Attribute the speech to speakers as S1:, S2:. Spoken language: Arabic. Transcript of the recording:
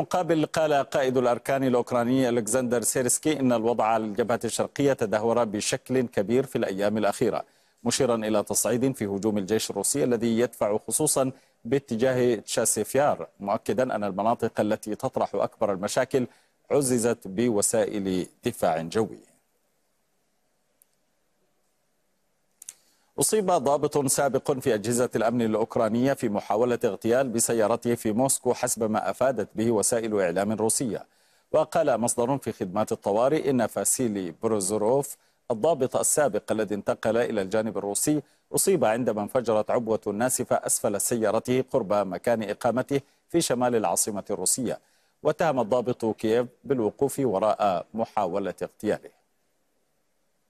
S1: مقابل قال قائد الأركان الأوكراني ألكسندر سيرسكي إن الوضع على الجبهة الشرقية تدهور بشكل كبير في الأيام الأخيرة مشيرا إلى تصعيد في هجوم الجيش الروسي الذي يدفع خصوصا باتجاه تشاسيفيار مؤكدا أن المناطق التي تطرح أكبر المشاكل عززت بوسائل دفاع جوي أصيب ضابط سابق في أجهزة الأمن الأوكرانية في محاولة اغتيال بسيارته في موسكو حسب ما أفادت به وسائل إعلام روسية وقال مصدر في خدمات الطوارئ إن فاسيلي بروزوروف الضابط السابق الذي انتقل إلى الجانب الروسي أصيب عندما انفجرت عبوة ناسفة أسفل سيارته قرب مكان إقامته في شمال العاصمة الروسية واتهم الضابط كييف بالوقوف وراء محاولة اغتياله